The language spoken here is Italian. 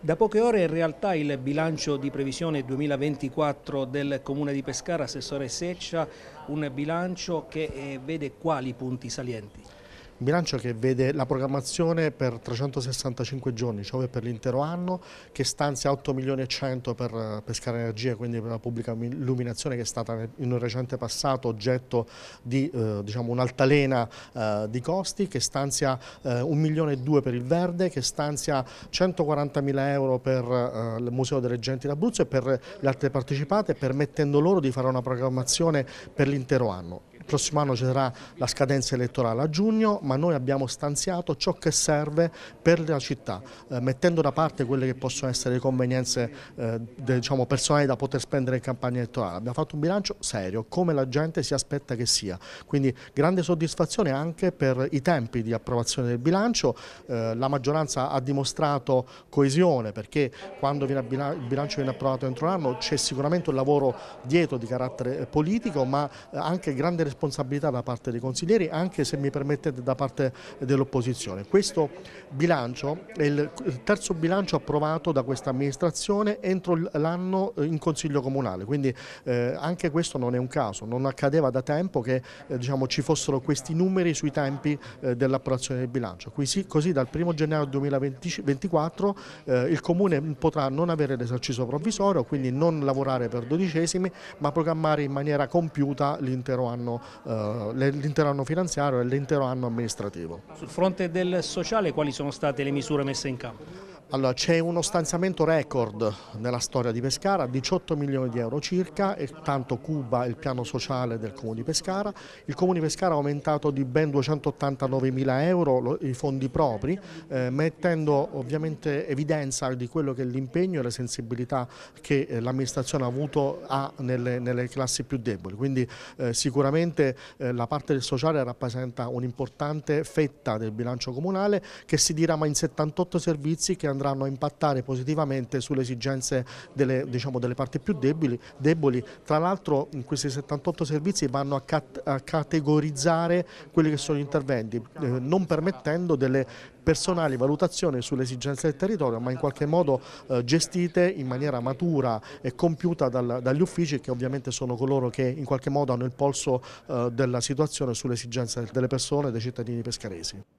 Da poche ore in realtà il bilancio di previsione 2024 del Comune di Pescara, Assessore Seccia, un bilancio che eh, vede quali punti salienti? Un bilancio che vede la programmazione per 365 giorni, cioè per l'intero anno, che stanzia 8 milioni e 100 per pescare energia, quindi per la pubblica illuminazione che è stata in un recente passato oggetto di eh, diciamo un'altalena eh, di costi, che stanzia eh, 1 milione e 2 per il verde, che stanzia 140 mila euro per eh, il Museo delle Genti d'Abruzzo e per le altre partecipate, permettendo loro di fare una programmazione per l'intero anno prossimo anno ci sarà la scadenza elettorale a giugno, ma noi abbiamo stanziato ciò che serve per la città, eh, mettendo da parte quelle che possono essere le convenienze eh, diciamo, personali da poter spendere in campagna elettorale. Abbiamo fatto un bilancio serio, come la gente si aspetta che sia. Quindi grande soddisfazione anche per i tempi di approvazione del bilancio. Eh, la maggioranza ha dimostrato coesione perché quando viene il bilancio viene approvato entro l'anno c'è sicuramente un lavoro dietro di carattere eh, politico, ma eh, anche grande responsabilità responsabilità da parte dei consiglieri, anche se mi permettete da parte dell'opposizione. Questo bilancio è il terzo bilancio approvato da questa amministrazione entro l'anno eh, in Consiglio Comunale, quindi eh, anche questo non è un caso, non accadeva da tempo che eh, diciamo, ci fossero questi numeri sui tempi eh, dell'approvazione del bilancio. Così, così dal 1 gennaio 2024 eh, il Comune potrà non avere l'esercizio provvisorio, quindi non lavorare per dodicesimi, ma programmare in maniera compiuta l'intero anno eh, l'intero anno finanziario e l'intero anno amministrativo. Sul fronte del sociale quali sono state le misure messe in campo? Allora, c'è uno stanziamento record nella storia di Pescara, 18 milioni di euro circa, e tanto Cuba è il piano sociale del Comune di Pescara. Il Comune di Pescara ha aumentato di ben 289 mila euro i fondi propri, eh, mettendo ovviamente evidenza di quello che è l'impegno e la sensibilità che eh, l'amministrazione ha avuto ha nelle, nelle, classi più deboli. Quindi eh, sicuramente eh, la parte del sociale rappresenta un'importante fetta del bilancio comunale che si dirama in 78 servizi che hanno andranno a impattare positivamente sulle esigenze delle, diciamo, delle parti più deboli. deboli. Tra l'altro in questi 78 servizi vanno a, cat a, categorizzare quelli che sono gli interventi, eh, non permettendo delle personali valutazioni sulle esigenze del territorio, ma in qualche modo eh, gestite in maniera matura e compiuta dal, dagli uffici che ovviamente sono coloro che in qualche modo hanno il polso eh, della situazione sulle esigenze delle persone e dei cittadini pescaresi.